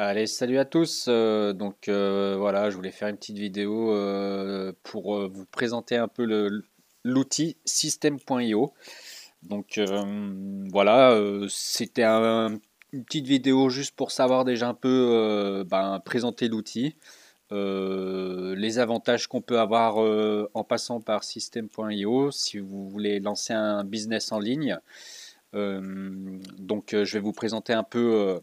Allez, salut à tous. Euh, donc euh, voilà, je voulais faire une petite vidéo euh, pour vous présenter un peu l'outil system.io. Donc voilà, c'était une petite vidéo juste pour savoir déjà un peu ben, présenter l'outil, les avantages qu'on peut avoir en passant par system.io si vous voulez lancer un business en ligne. donc je vais vous présenter un peu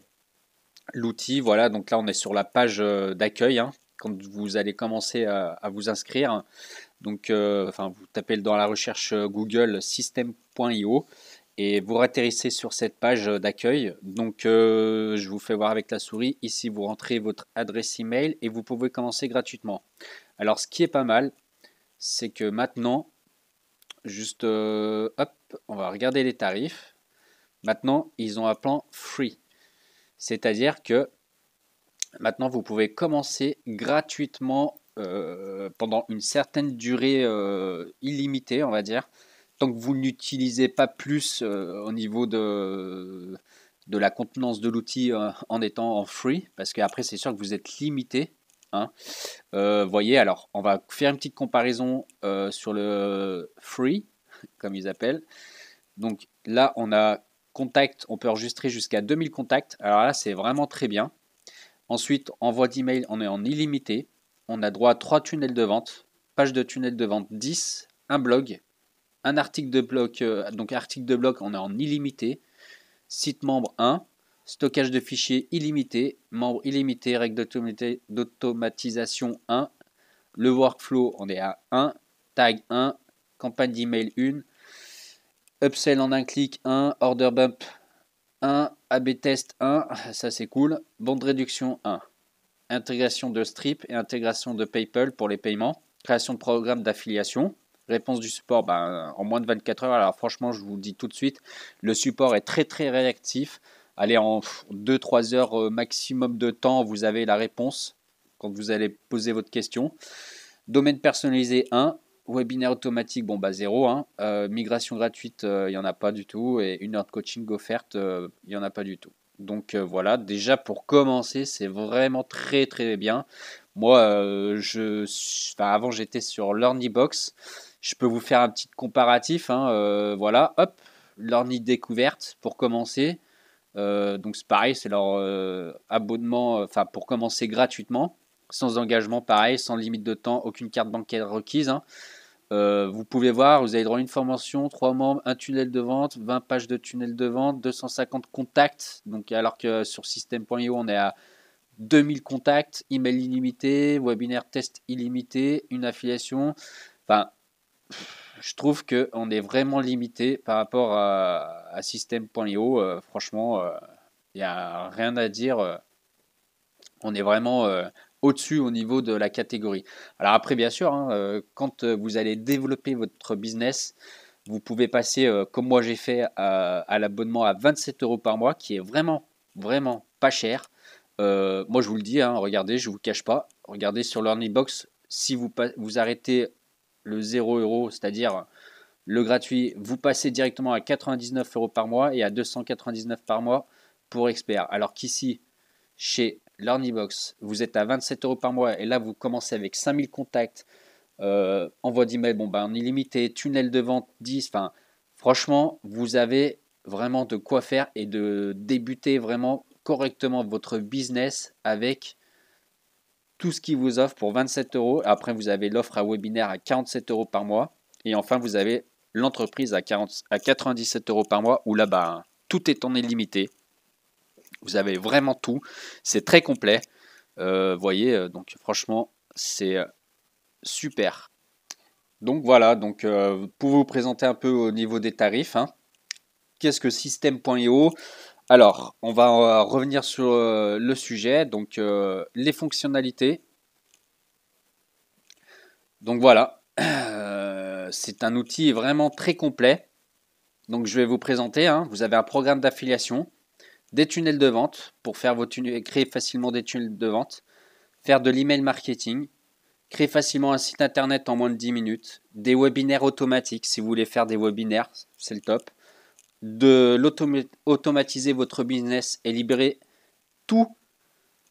l'outil. Voilà, donc là on est sur la page euh, d'accueil hein, quand vous allez commencer à, vous inscrire. Donc, euh, enfin, vous tapez dans la recherche euh, Google system.io et vous atterrissez sur cette page d'accueil. Donc, je vous fais voir avec la souris. Ici, vous rentrez votre adresse email et vous pouvez commencer gratuitement. Alors, ce qui est pas mal, c'est que maintenant, juste hop, on va regarder les tarifs. Maintenant, ils ont un plan free. C'est-à-dire que maintenant, vous pouvez commencer gratuitement euh, pendant une certaine durée euh, illimitée, on va dire, tant que vous n'utilisez pas plus euh, au niveau de, de la contenance de l'outil en étant en free, parce qu'après, c'est sûr que vous êtes limité. Hein. voyez, alors, on va faire une petite comparaison sur le free, comme ils appellent. Donc là, on a Contacts, on peut enregistrer jusqu'à 2000 contacts. Alors là, c'est vraiment très bien. Ensuite, envoi d'email, on est en illimité. On a droit à 3 tunnels de vente, page de tunnel de vente 10, un blog, un article de blog, euh, donc article de blog, on est en illimité, site membre 1, stockage de fichiers illimité, membre illimité, règle d'automatisation 1, le workflow, on est à 1, tag 1, campagne d'email 1, Upsell en un clic 1, Order Bump 1, AB Test 1, ça c'est cool. Bande réduction 1, intégration de Strip et intégration de PayPal pour les paiements, création de programme d'affiliation, réponse du support ben, en moins de 24 heures. Alors franchement, je vous le dis tout de suite, le support est très très réactif. Allez, en 2-3 heures euh, maximum de temps, vous avez la réponse quand vous allez poser votre question. Domaine personnalisé 1, webinaire automatique, bon, bah zéro. Hein. Euh, migration gratuite, il euh, n'y en a pas du tout. Et une heure de coaching offerte, il euh, n'y en a pas du tout. Donc voilà, déjà pour commencer, c'est vraiment très très bien. Moi, je, avant j'étais sur LearnyBox. Je peux vous faire un petit comparatif. Hein. voilà, hop, Learny Découverte pour commencer. donc c'est pareil, c'est leur abonnement, enfin pour commencer gratuitement sans engagement, pareil, sans limite de temps, aucune carte bancaire requise. Hein. Euh, vous pouvez voir, vous avez droit à une formation, trois membres, un tunnel de vente, 20 pages de tunnel de vente, 250 contacts. Donc, alors que sur system.io, on est à 2000 contacts, email illimité, webinaire test illimité, une affiliation. Enfin, je trouve qu'on est vraiment limité par rapport à, à system.io. Euh, franchement, il euh, n'y a rien à dire. On est vraiment au-dessus au niveau de la catégorie. Alors après, bien sûr, hein, euh, quand euh, vous allez développer votre business, vous pouvez passer, euh, comme moi j'ai fait, à, l'abonnement à 27 euros par mois, qui est vraiment, vraiment pas cher. moi, je vous le dis, hein, regardez, je ne vous cache pas. Regardez sur box. si vous, vous arrêtez le 0 euros, c'est-à-dire le gratuit, vous passez directement à 99 euros par mois et à 299 par mois pour expert. Alors qu'ici, chez LarniBox, vous êtes à 27 euros par mois et là vous commencez avec 5000 contacts, euh, envoi d'email, bon ben illimité, tunnel de vente 10, enfin franchement vous avez vraiment de quoi faire et de débuter vraiment correctement votre business avec tout ce qui vous offre pour 27 euros. Après vous avez l'offre à webinaire à 47 euros par mois et enfin vous avez l'entreprise à, 40, à 97 euros par mois où là-bas ben, tout est en illimité. Vous avez vraiment tout. C'est très complet. Euh, voyez, euh, donc franchement, c'est euh, super. Donc voilà, donc pour vous présenter un peu au niveau des tarifs, hein. qu'est-ce que système.io Alors, on va revenir sur le sujet, donc les fonctionnalités. Donc voilà, c'est un outil vraiment très complet. Donc je vais vous présenter, hein. vous avez un programme d'affiliation, des tunnels de vente pour faire vos tunnels, créer facilement des tunnels de vente, faire de l'email marketing, créer facilement un site internet en moins de 10 minutes, des webinaires automatiques si vous voulez faire des webinaires, c'est le top, de l'automatiser votre business et libérer tout,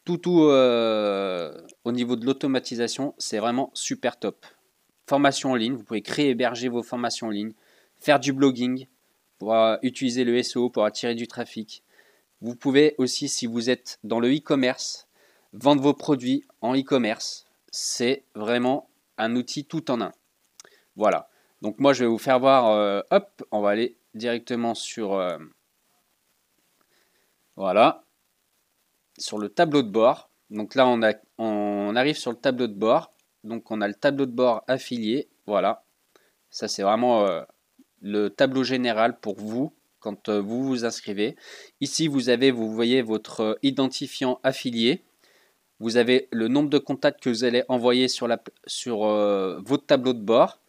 tout, euh, au niveau de l'automatisation, c'est vraiment super top. Formation en ligne, vous pouvez créer, héberger vos formations en ligne, faire du blogging, pour utiliser le SEO pour attirer du trafic, vous pouvez aussi, si vous êtes dans le e-commerce, vendre vos produits en e-commerce. C'est vraiment un outil tout en un. Voilà. Donc moi, je vais vous faire voir. Euh, hop, on va aller directement sur... Euh, voilà. Sur le tableau de bord. Donc là, on, a, on arrive sur le tableau de bord. Donc on a le tableau de bord affilié. Voilà. Ça, c'est vraiment euh, le tableau général pour vous quand euh, vous vous inscrivez. Ici, vous avez, vous voyez votre euh, identifiant affilié. Vous avez le nombre de contacts que vous allez envoyer sur, la, sur euh, votre tableau de bord,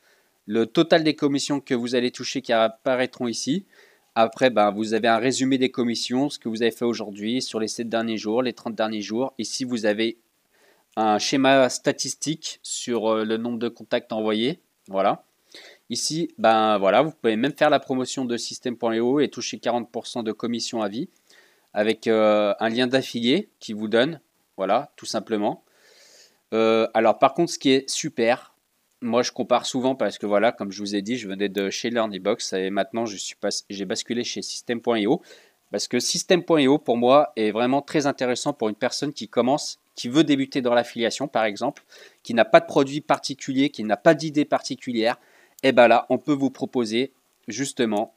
le total des commissions que vous allez toucher qui apparaîtront ici. Après, ben, vous avez un résumé des commissions, ce que vous avez fait aujourd'hui, sur les 7 derniers jours, les 30 derniers jours. Ici, vous avez un schéma statistique sur le nombre de contacts envoyés. Voilà. Ici, ben voilà, vous pouvez même faire la promotion de système.io et toucher 40% de commission à vie avec euh, un lien d'affilié qui vous donne, voilà, tout simplement. Euh, alors par contre, ce qui est super, moi je compare souvent parce que voilà, comme je vous ai dit, je venais de chez LearnyBox et maintenant je suis j'ai basculé chez système.io parce que système.io, pour moi est vraiment très intéressant pour une personne qui commence, qui veut débuter dans l'affiliation par exemple, qui n'a pas de produit particulier, qui n'a pas d'idée particulière, et eh bien là, on peut vous proposer justement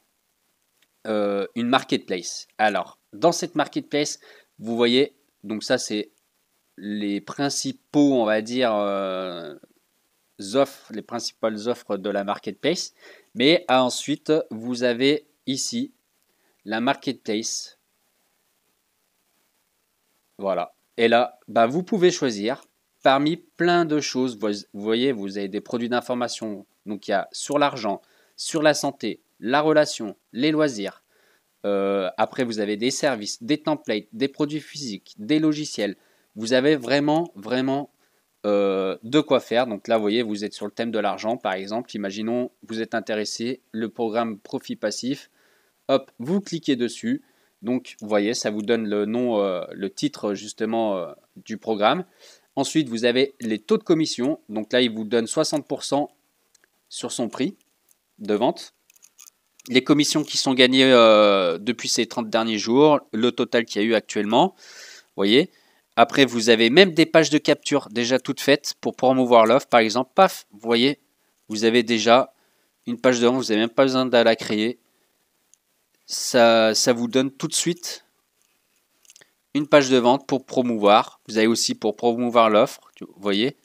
euh, une marketplace. Alors, dans cette marketplace, vous voyez, donc ça, c'est les principaux, on va dire, euh, offres, les principales offres de la marketplace. Mais ensuite, vous avez ici la marketplace. Voilà. Et là, ben, vous pouvez choisir parmi plein de choses. Vous voyez, vous avez des produits d'information, donc il y a sur l'argent, sur la santé, la relation, les loisirs. Euh, après, vous avez des services, des templates, des produits physiques, des logiciels. Vous avez vraiment, vraiment euh, de quoi faire. Donc là, vous voyez, vous êtes sur le thème de l'argent, par exemple. Imaginons, vous êtes intéressé, le programme Profit Passif. Hop, vous cliquez dessus. Donc, vous voyez, ça vous donne le nom, euh, le titre justement du programme. Ensuite, vous avez les taux de commission. Donc là, il vous donne 60% sur son prix de vente, les commissions qui sont gagnées euh, depuis ces 30 derniers jours, le total qu'il y a eu actuellement. voyez Après, vous avez même des pages de capture déjà toutes faites pour promouvoir l'offre. Par exemple, paf, vous voyez, vous avez déjà une page de vente, vous n'avez même pas besoin d'aller la créer. Ça, ça vous donne tout de suite une page de vente pour promouvoir. Vous avez aussi pour promouvoir l'offre, vous voyez,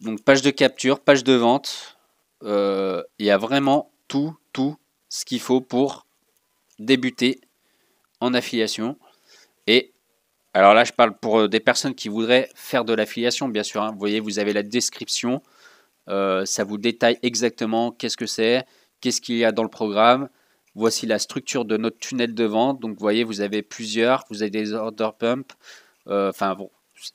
donc page de capture, page de vente, euh, il y a vraiment tout, tout ce qu'il faut pour débuter en affiliation. Et alors là, je parle pour euh, des personnes qui voudraient faire de l'affiliation, bien sûr. Hein. Vous voyez, vous avez la description, euh, ça vous détaille exactement qu'est-ce que c'est, qu'est-ce qu'il y a dans le programme. Voici la structure de notre tunnel de vente. Donc, vous voyez, vous avez plusieurs, vous avez des order pump, enfin, bon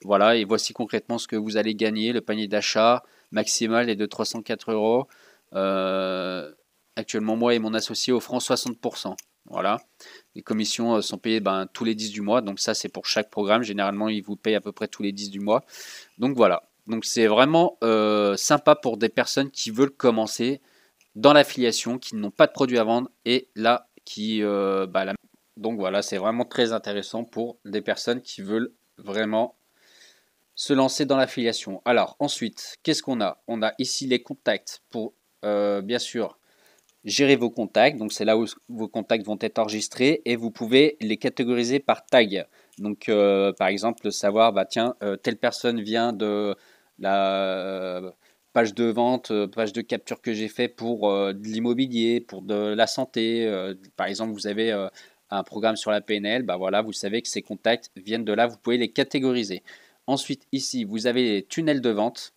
voilà, et voici concrètement ce que vous allez gagner. Le panier d'achat maximal est de 304 euros. Euh, actuellement, moi et mon associé offrons 60%. Voilà. Les commissions euh, sont payées ben, tous les 10 du mois. Donc ça, c'est pour chaque programme. Généralement, ils vous payent à peu près tous les 10 du mois. Donc voilà. Donc c'est vraiment euh, sympa pour des personnes qui veulent commencer dans l'affiliation, qui n'ont pas de produits à vendre. Et là, qui... Euh, bah, Donc voilà, c'est vraiment très intéressant pour des personnes qui veulent vraiment se lancer dans l'affiliation. Alors ensuite, qu'est-ce qu'on a On a ici les contacts pour, euh, bien sûr, gérer vos contacts. Donc c'est là où vos contacts vont être enregistrés et vous pouvez les catégoriser par tag. Donc euh, par exemple, savoir, bah, tiens, euh, telle personne vient de la page de vente, page de capture que j'ai fait pour de l'immobilier, pour de la santé. par exemple, vous avez un programme sur la PNL, bah voilà, vous savez que ces contacts viennent de là, vous pouvez les catégoriser. Ensuite, ici, vous avez les tunnels de vente.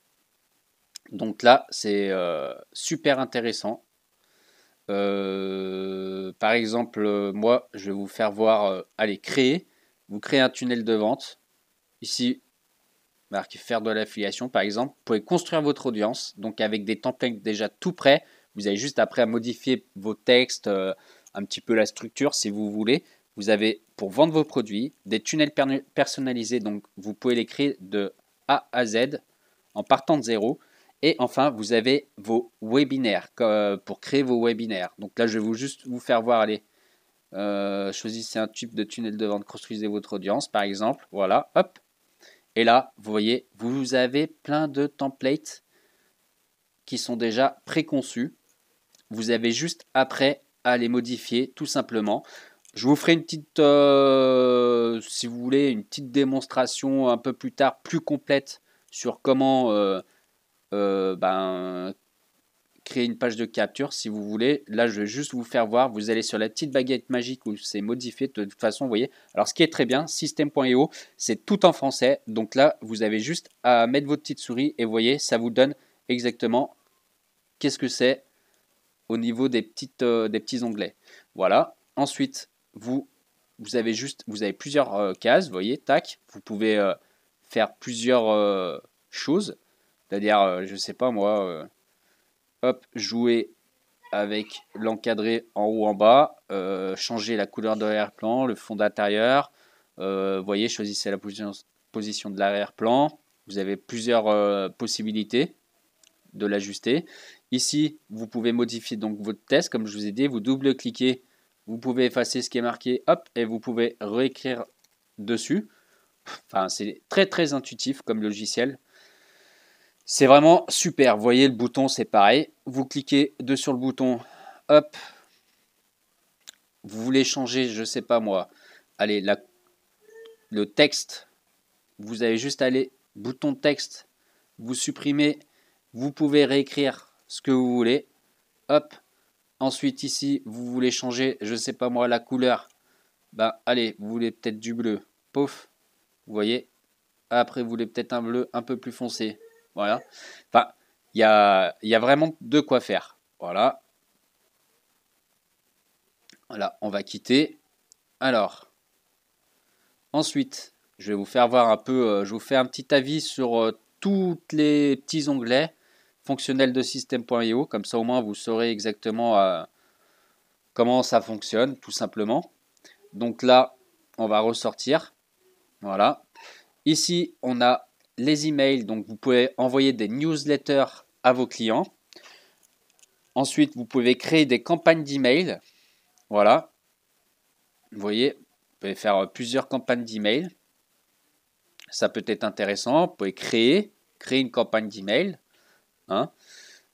Donc là, c'est euh, super intéressant. Euh, par exemple, euh, moi, je vais vous faire voir, allez, créer. Vous créez un tunnel de vente. Ici, faire de l'affiliation, par exemple. Vous pouvez construire votre audience. Donc avec des templates déjà tout prêts. Vous avez juste après à modifier vos textes, un petit peu la structure si vous voulez. Vous avez pour vendre vos produits, des tunnels personnalisés, donc vous pouvez les créer de A à Z en partant de zéro. Et enfin, vous avez vos webinaires euh, pour créer vos webinaires. Donc là, je vais vous juste vous faire voir. Allez, euh, choisissez un type de tunnel de vente, construisez votre audience, par exemple. Voilà, hop. Et là, vous voyez, vous avez plein de templates qui sont déjà préconçus. Vous avez juste après à les modifier, tout simplement. Je vous ferai une petite, euh, si vous voulez, une petite démonstration un peu plus tard, plus complète sur comment euh, euh, ben, créer une page de capture, si vous voulez. Là, je vais juste vous faire voir. Vous allez sur la petite baguette magique où c'est modifié. De toute façon, vous voyez. Alors, ce qui est très bien, system.io, e c'est tout en français. Donc là, vous avez juste à mettre votre petite souris et vous voyez, ça vous donne exactement qu'est-ce que c'est au niveau des, petites, des petits onglets. Voilà. Ensuite, vous, vous avez juste, vous avez plusieurs euh, cases, vous voyez, tac, vous pouvez euh, faire plusieurs euh, choses, c'est-à-dire, je sais pas moi, hop, jouer avec l'encadré en haut en bas, changer la couleur de l'arrière-plan, le fond d'intérieur, voyez, choisissez la position, position de l'arrière-plan, vous avez plusieurs possibilités de l'ajuster. Ici, vous pouvez modifier donc votre test, comme je vous ai dit, vous double-cliquez vous pouvez effacer ce qui est marqué, hop, et vous pouvez réécrire dessus. Enfin, c'est très très intuitif comme logiciel. C'est vraiment super. Vous voyez le bouton, c'est pareil. Vous cliquez dessus sur le bouton, hop. Vous voulez changer, je sais pas moi. Allez, la, le texte. Vous avez juste à aller bouton texte. Vous supprimez. Vous pouvez réécrire ce que vous voulez. Hop, Ensuite, ici, vous voulez changer, je ne sais pas moi, la couleur. Ben, allez, vous voulez peut-être du bleu. Pouf, vous voyez. Après, vous voulez peut-être un bleu un peu plus foncé. Voilà. Enfin, il y a, vraiment de quoi faire. Voilà. Voilà, on va quitter. Alors, ensuite, je vais vous faire voir un peu, euh, je vous fais un petit avis sur euh, tous les petits onglets de système.io, comme ça au moins vous saurez exactement euh, comment ça fonctionne, tout simplement. Donc là, on va ressortir. Voilà. Ici, on a les emails, donc vous pouvez envoyer des newsletters à vos clients. Ensuite, vous pouvez créer des campagnes d'emails. Voilà. Vous voyez, vous pouvez faire plusieurs campagnes d'emails. Ça peut être intéressant. Vous pouvez créer, créer une campagne d'email. Hein.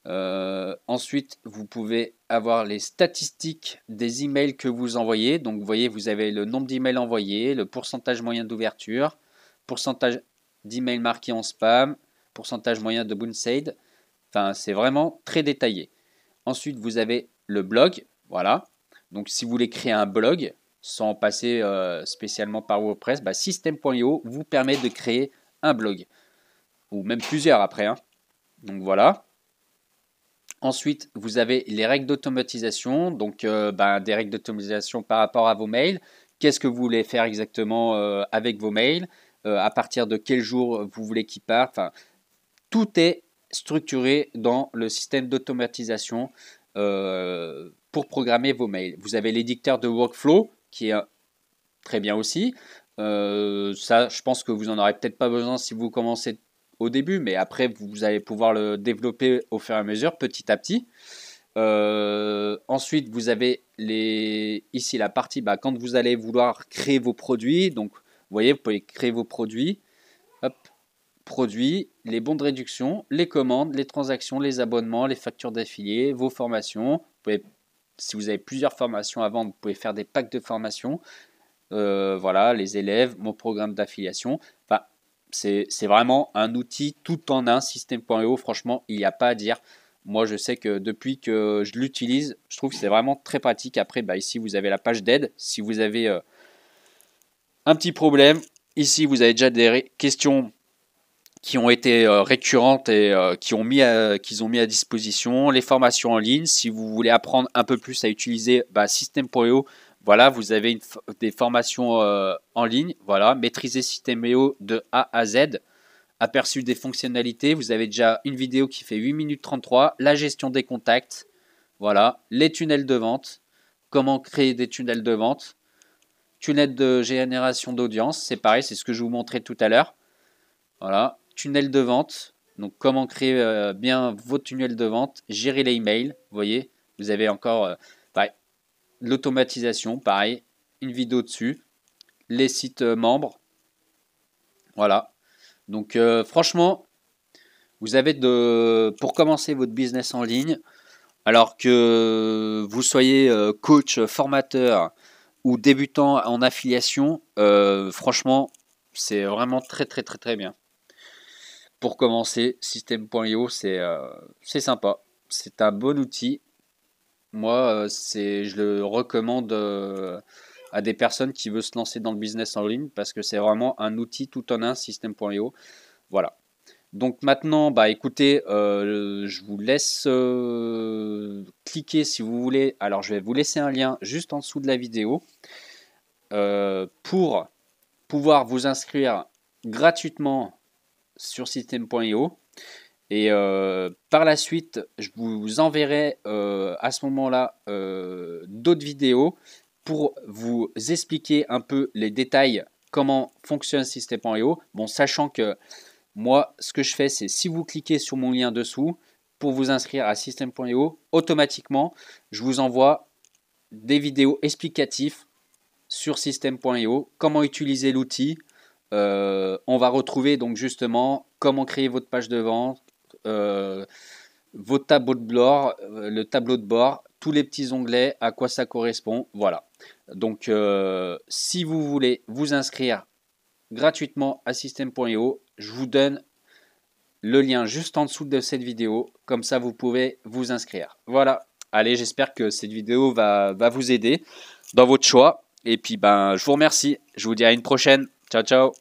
Euh, ensuite, vous pouvez avoir les statistiques des emails que vous envoyez. Donc, vous voyez, vous avez le nombre d'emails envoyés, le pourcentage moyen d'ouverture, pourcentage d'emails marqués en spam, pourcentage moyen de boonsaid Enfin, c'est vraiment très détaillé. Ensuite, vous avez le blog. Voilà. Donc, si vous voulez créer un blog sans passer euh, spécialement par WordPress, bah, System.io vous permet de créer un blog. Ou même plusieurs après. Hein. Donc voilà. Ensuite, vous avez les règles d'automatisation, donc euh, ben, des règles d'automatisation par rapport à vos mails. Qu'est-ce que vous voulez faire exactement euh, avec vos mails euh, À partir de quel jour vous voulez qu'ils partent Tout est structuré dans le système d'automatisation pour programmer vos mails. Vous avez l'édicteur de workflow qui est très bien aussi. ça, je pense que vous n'en aurez peut-être pas besoin si vous commencez au début, mais après, vous allez pouvoir le développer au fur et à mesure, petit à petit. Euh, ensuite, vous avez les, ici la partie bah, quand vous allez vouloir créer vos produits. Donc, vous voyez, vous pouvez créer vos produits. Hop, produits, les bons de réduction, les commandes, les transactions, les abonnements, les factures d'affiliés, vos formations. si vous avez plusieurs formations à vendre, vous pouvez faire des packs de formations. Euh, voilà, les élèves, mon programme d'affiliation. Enfin, c'est vraiment un outil tout en un, System.io. E Franchement, il n'y a pas à dire. Moi, je sais que depuis que je l'utilise, je trouve que c'est vraiment très pratique. Après, bah, ici, vous avez la page d'aide. Si vous avez euh, un petit problème, ici, vous avez déjà des questions qui ont été euh, récurrentes et euh, qui ont mis qu'ils ont mis à disposition les formations en ligne. Si vous voulez apprendre un peu plus à utiliser bah, System.io, voilà, vous avez des formations euh, en ligne. Voilà, maîtriser MEO de A à Z. Aperçu des fonctionnalités. Vous avez déjà une vidéo qui fait 8 minutes 33. La gestion des contacts. Voilà, les tunnels de vente. Comment créer des tunnels de vente. Tunnel de génération d'audience. C'est pareil, c'est ce que je vous montrais tout à l'heure. Voilà, tunnel de vente. Donc, comment créer euh, bien vos tunnels de vente, gérer les emails. Vous voyez, vous avez encore euh, l'automatisation, pareil, une vidéo dessus, les sites euh, membres. Voilà. Donc euh, franchement, vous avez de pour commencer votre business en ligne, alors que vous soyez euh, coach, formateur ou débutant en affiliation, franchement, c'est vraiment très très très très bien. Pour commencer, système.io, c'est c'est sympa. C'est un bon outil moi, euh, c'est, je le recommande euh, à des personnes qui veulent se lancer dans le business en ligne parce que c'est vraiment un outil tout en un, système.io. Voilà. Donc maintenant, bah écoutez, euh, je vous laisse cliquer si vous voulez. Alors je vais vous laisser un lien juste en dessous de la vidéo pour pouvoir vous inscrire gratuitement sur système.io. Et euh, par la suite, je vous enverrai euh, à ce moment-là euh, d'autres vidéos pour vous expliquer un peu les détails, comment fonctionne System.io. Bon, sachant que moi, ce que je fais, c'est si vous cliquez sur mon lien dessous pour vous inscrire à System.io, automatiquement, je vous envoie des vidéos explicatives sur System.io, comment utiliser l'outil. on va retrouver donc justement comment créer votre page de vente, euh, vos tableaux de bord, euh, le tableau de bord, tous les petits onglets, à quoi ça correspond. Voilà. Donc, euh, si vous voulez vous inscrire gratuitement à system.io, je vous donne le lien juste en dessous de cette vidéo. Comme ça, vous pouvez vous inscrire. Voilà. Allez, j'espère que cette vidéo va, vous aider dans votre choix. Et puis, ben, je vous remercie. Je vous dis à une prochaine. Ciao, ciao.